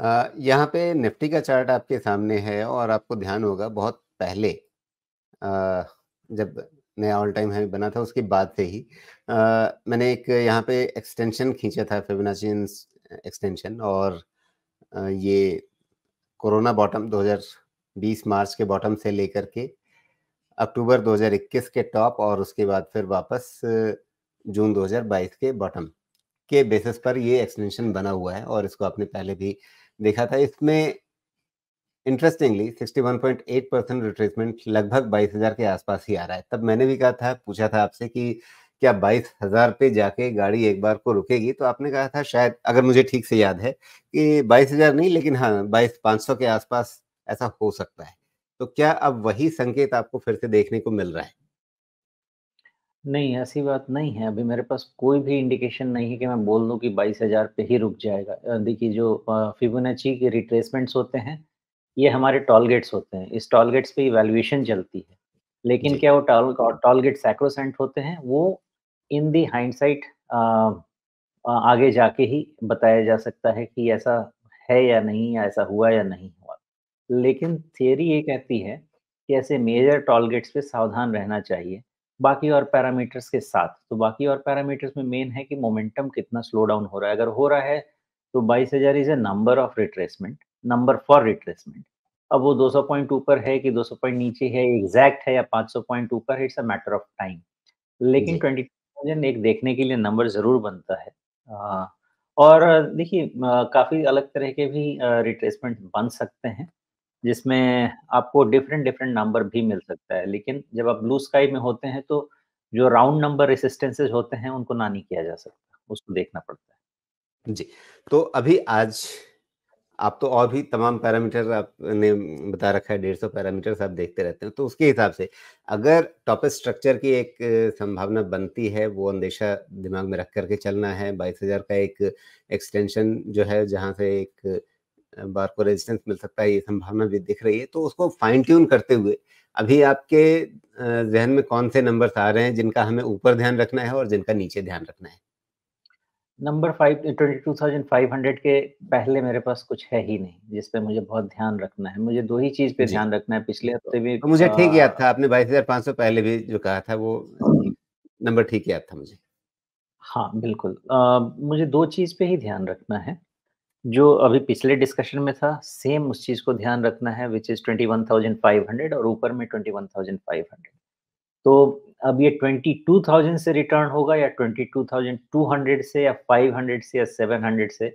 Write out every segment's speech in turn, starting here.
यहाँ पे निफ्टी का चार्ट आपके सामने है और आपको ध्यान होगा बहुत पहले अ, जब नया ऑल टाइम हाई बना था उसके बाद से ही अ, मैंने एक यहाँ पे एक्सटेंशन खींचा था फिबोनाची एक्सटेंशन और ये कोरोना बॉटम 2020 मार्च के बॉटम से लेकर के अक्टूबर 2021 के टॉप और उसके बाद फिर वापस जून 2022 के बॉटम के बेसिस पर ये एक्सटेंशन बना हुआ है और इसको आपने पहले भी देखा था इसमें इंटरेस्टिंगली 61.8 परसेंट रिट्रेसमेंट लगभग 22,000 के आसपास ही आ रहा है तब मैंने भी कहा था पूछा था आपसे कि क्या 22,000 पे जाके गाड़ी एक बार को रुकेगी तो आपने कहा था शायद अगर मुझे ठीक से याद है कि 22,000 नहीं लेकिन हाँ बाईस पाँच के आसपास ऐसा हो सकता है तो क्या अब वही संकेत आपको फिर से देखने को मिल रहा है नहीं, ऐसी बात नहीं है। अभी मेरे पास कोई भी इंडिकेशन नहीं है कि मैं बोल दूँ कि 22,000 पे ही रुक जाएगा। देखिए जो फिबोनाची के रिट्रेसमेंट्स होते हैं, ये हमारे टॉल गेट्स होते हैं। इस टॉल गेट्स पे वैल्यूएशन चलती है। लेकिन क्या वो टॉल टॉल गेट सैक्रोसेंट होते हैं? वो इन दी हाइंडसाइट आगे जाके ही बताया जा सकता है कि ऐसा है या नहीं या ऐसा हुआ या नहीं हुआ। लेकिन थियोरी ये कहती है कि ऐसे मेजर टॉल गेट्स पे सावधान रहना चाहिए। बाकी और पैरामीटर्स के साथ तो बाकी और पैरामीटर्स में मेन है कि मोमेंटम कितना स्लो डाउन हो रहा है अगर हो रहा है तो बाईस हजार is a number of retracement number for retracement अब वो 200 पॉइंट ऊपर है कि 200 पॉइंट नीचे है एग्जैक्ट है या 500 पॉइंट ऊपर है it's a matter of time लेकिन ट्वेंटी एक देखने के लिए नंबर ज़रूर बनता है और देखिए काफ़ी अलग तरह के भी रिट्रेसमेंट बन सकते हैं जिसमें आपको डिफरेंट डिफरेंट नंबर भी मिल सकता है लेकिन जब आप ब्लू स्काई में होते हैं तो जो राउंड नंबर रेसिस्टेंसेज होते हैं उनको ना नहीं किया जा सकता उसको देखना पड़ता है जी तो अभी आज आप तो और भी तमाम पैरामीटर आपने बता रखा है डेढ़ सौ पैरामीटर आप देखते रहते हैं तो उसके हिसाब से अगर टॉप स्ट्रक्चर की एक संभावना बनती है वो अंदेशा दिमाग में रख करके चलना है बाईस हजार का एक एक्सटेंशन जो है जहाँ से एक बार को रेजिस्टेंस मिल सकता है ये संभावना भी दिख रही है तो उसको फाइन ट्यून करते हुए अभी आपके जहन में कौन से नंबर आ रहे हैं जिनका हमें ऊपर ध्यान रखना है और जिनका नीचे ध्यान रखना है number five twenty two thousand five hundred के पहले मेरे पास कुछ है ही नहीं जिस पे मुझे बहुत ध्यान रखना है मुझे दो ही चीज पे ध्यान रखना है पिछले हफ्ते भी तो मुझे ठीक याद था आपने बाईस हजार पाँच सौ पहले भी जो कहा था वो नंबर ठीक याद था मुझे हाँ बिल्कुल आ, मुझे दो चीज पे ही ध्यान रखना है जो अभी पिछले डिस्कशन में था सेम उस चीज को ध्यान रखना है which is twenty one thousand five hundred और ऊपर में twenty one thousand five hundred तो अब ये ट्वेंटी टू थाउजेंड से रिटर्न होगा या twenty two thousand two hundred से या फाइव हंड्रेड से या सेवन हंड्रेड से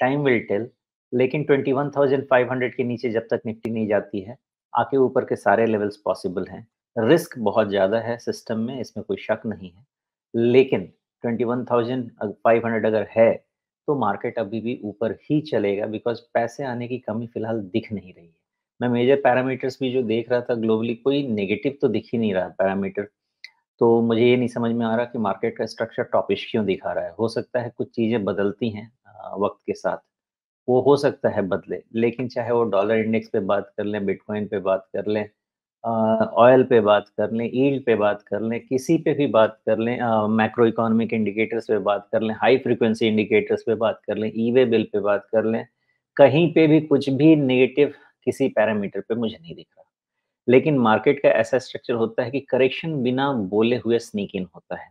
टाइम विल टेल लेकिन twenty one thousand five hundred के नीचे जब तक निफ्टी नहीं जाती है आके ऊपर के सारे लेवल्स पॉसिबल हैं रिस्क बहुत ज़्यादा है सिस्टम में इसमें कोई शक नहीं है लेकिन twenty one thousand five hundred अगर है तो मार्केट अभी भी ऊपर ही चलेगा बिकॉज पैसे आने की कमी फिलहाल दिख नहीं रही है मैं मेजर पैरामीटर्स भी जो देख रहा था ग्लोबली कोई नेगेटिव तो दिख ही नहीं रहा पैरामीटर तो मुझे ये नहीं समझ में आ रहा कि मार्केट का स्ट्रक्चर टॉपिश क्यों दिखा रहा है हो सकता है कुछ चीज़ें बदलती हैं वक्त के साथ वो हो सकता है बदले लेकिन चाहे वो डॉलर इंडेक्स पे बात कर लें बिटकॉइन पे बात कर लें ऑयल पे बात कर लें ईल्ड पे बात कर लें किसी पे भी बात कर लें मैक्रो इकोनॉमिक इंडिकेटर्स पे बात कर लें हाई फ्रिक्वेंसी इंडिकेटर्स पे बात कर लें ई वे बिल पे बात कर लें कहीं पे भी कुछ भी नेगेटिव किसी पैरामीटर पे मुझे नहीं दिख रहा लेकिन मार्केट का ऐसा स्ट्रक्चर होता है कि करेक्शन बिना बोले हुए स्नीक इन होता है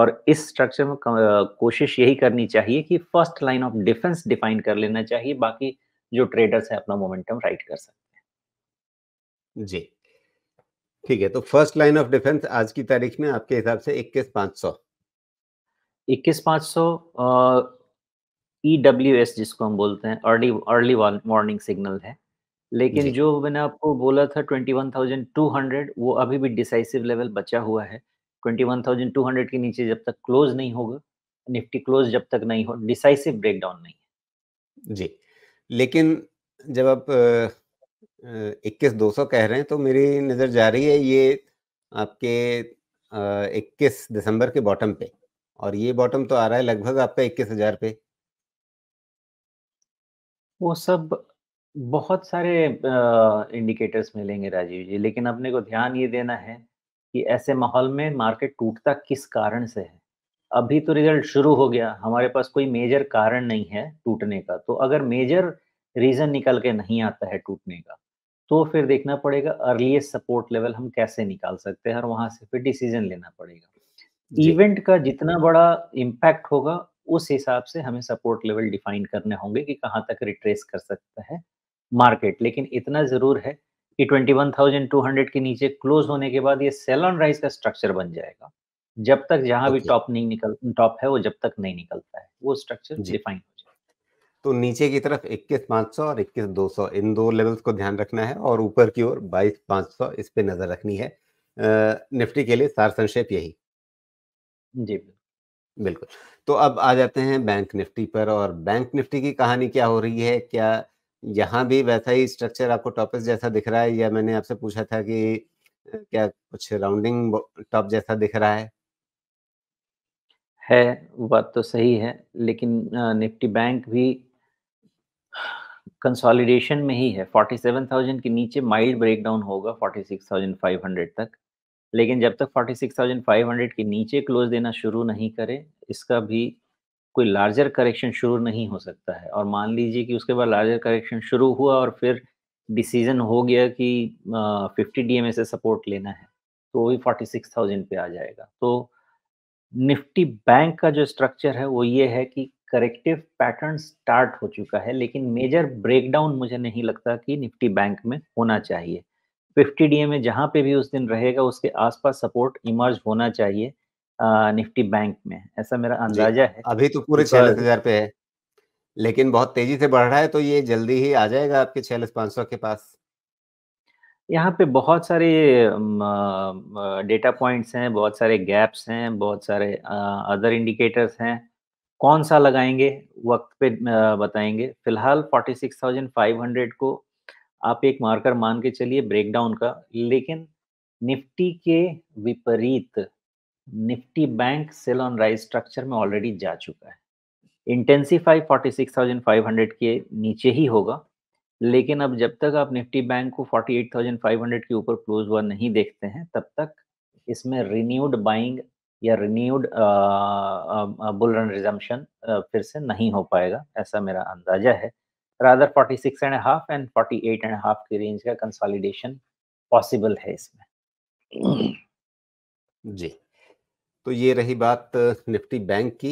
और इस स्ट्रक्चर में कोशिश यही करनी चाहिए कि first line of defence define कर लेना चाहिए बाकी जो ट्रेडर्स है अपना मोमेंटम राइट कर सकते हैं जी ठीक है तो फर्स्ट लाइन ऑफ डिफेंस आज की तारीख में आपके हिसाब से इक्कीस पांच सौ इक्कीस पांच सौ ई डब्ल्यू एस जिसको हम बोलते हैं अर्ली अर्ली मॉर्निंग सिग्नल है लेकिन जो मैंने आपको बोला था twenty one thousand two hundred वो अभी भी डिसाइसिव लेवल बचा हुआ है twenty one thousand two hundred के नीचे जब तक क्लोज नहीं होगा निफ्टी क्लोज जब तक नहीं हो डिसाइसिव ब्रेकडाउन नहीं है जी लेकिन जब आप इक्कीस दो सौ कह रहे हैं तो मेरी नज़र जा रही है ये आपके इक्कीस दिसंबर के बॉटम पे और ये बॉटम तो आ रहा है लगभग आपका इक्कीस हजार पे वो सब बहुत सारे इंडिकेटर्स मिलेंगे राजीव जी लेकिन अपने को ध्यान ये देना है कि ऐसे माहौल में मार्केट टूटता किस कारण से है अभी तो रिजल्ट शुरू हो गया हमारे पास कोई मेजर कारण नहीं है टूटने का तो अगर मेजर रीजन निकल के नहीं आता है टूटने का तो फिर देखना पड़ेगा अर्लीस्ट सपोर्ट लेवल हम कैसे निकाल सकते हैं और वहां से फिर डिसीजन लेना पड़ेगा इवेंट का जितना बड़ा इम्पैक्ट होगा उस हिसाब से हमें सपोर्ट लेवल डिफाइन करने होंगे कि कहाँ तक रिट्रेस कर सकता है मार्केट लेकिन इतना जरूर है कि 21,200 के नीचे क्लोज होने के बाद ये सेल ऑन राइज का स्ट्रक्चर बन जाएगा जब तक जहां okay. भी टॉप नहीं निकल टॉप है वो जब तक नहीं निकलता है वो स्ट्रक्चर डिफाइन तो नीचे की तरफ इक्कीस पाँच सौ और इक्कीस दो सौ इन दो लेवल्स को ध्यान रखना है और ऊपर की ओर बाईस पाँच सौ इस पे नज़र रखनी है निफ्टी के लिए सार संक्षेप यही जी बिल्कुल तो अब आ जाते हैं बैंक निफ्टी पर और बैंक निफ्टी की कहानी क्या हो रही है क्या यहाँ भी वैसा ही स्ट्रक्चर आपको टॉपिस जैसा दिख रहा है या मैंने आपसे पूछा था कि क्या कुछ राउंडिंग टॉप जैसा दिख रहा है है बात तो सही है लेकिन निफ्टी बैंक भी कंसोलिडेशन में ही है 47,000 के नीचे माइल्ड ब्रेकडाउन होगा 46,500 तक लेकिन जब तक 46,500 के नीचे क्लोज देना शुरू नहीं करे इसका भी कोई लार्जर करेक्शन शुरू नहीं हो सकता है और मान लीजिए कि उसके बाद लार्जर करेक्शन शुरू हुआ और फिर डिसीजन हो गया कि फिफ्टी डी से सपोर्ट लेना है तो वही फोर्टी सिक्स थाउजेंड पे आ जाएगा तो निफ्टी बैंक का जो स्ट्रक्चर है वो ये है कि करेक्टिव पैटर्न स्टार्ट हो चुका है लेकिन मेजर ब्रेकडाउन मुझे नहीं लगता कि निफ्टी बैंक में होना चाहिए फिफ्टी डी में जहाँ पे भी उस दिन रहेगा उसके आसपास सपोर्ट इमर्ज होना चाहिए निफ्टी बैंक में ऐसा मेरा अंदाजा है अभी तो पूरे छियालीस हजार पे है लेकिन बहुत तेजी से बढ़ रहा है तो ये जल्दी ही आ जाएगा आपके छियालीस पाँच सौ के पास यहाँ पे बहुत सारे डेटा पॉइंट्स हैं बहुत सारे गैप्स हैं बहुत सारे अदर इंडिकेटर्स हैं कौन सा लगाएंगे वक्त पे बताएंगे फिलहाल 46,500 को आप एक मार्कर मान के चलिए ब्रेकडाउन का लेकिन निफ्टी के विपरीत Nifty bank sell on rise structure में ऑलरेडी जा चुका है इंटेंसीफाई 46,500 के नीचे ही होगा लेकिन अब जब तक आप निफ्टी बैंक को 48,500 के ऊपर क्लोज हुआ नहीं देखते हैं तब तक इसमें रिन्यूड बाइंग या रिन्यूड बुल रन रिजम्पशन फिर से नहीं हो पाएगा ऐसा मेरा अंदाजा है rather 46 and half and forty eight and half की रेंज का कंसोलिडेशन पॉसिबल है इसमें जी तो ये रही बात निफ्टी बैंक की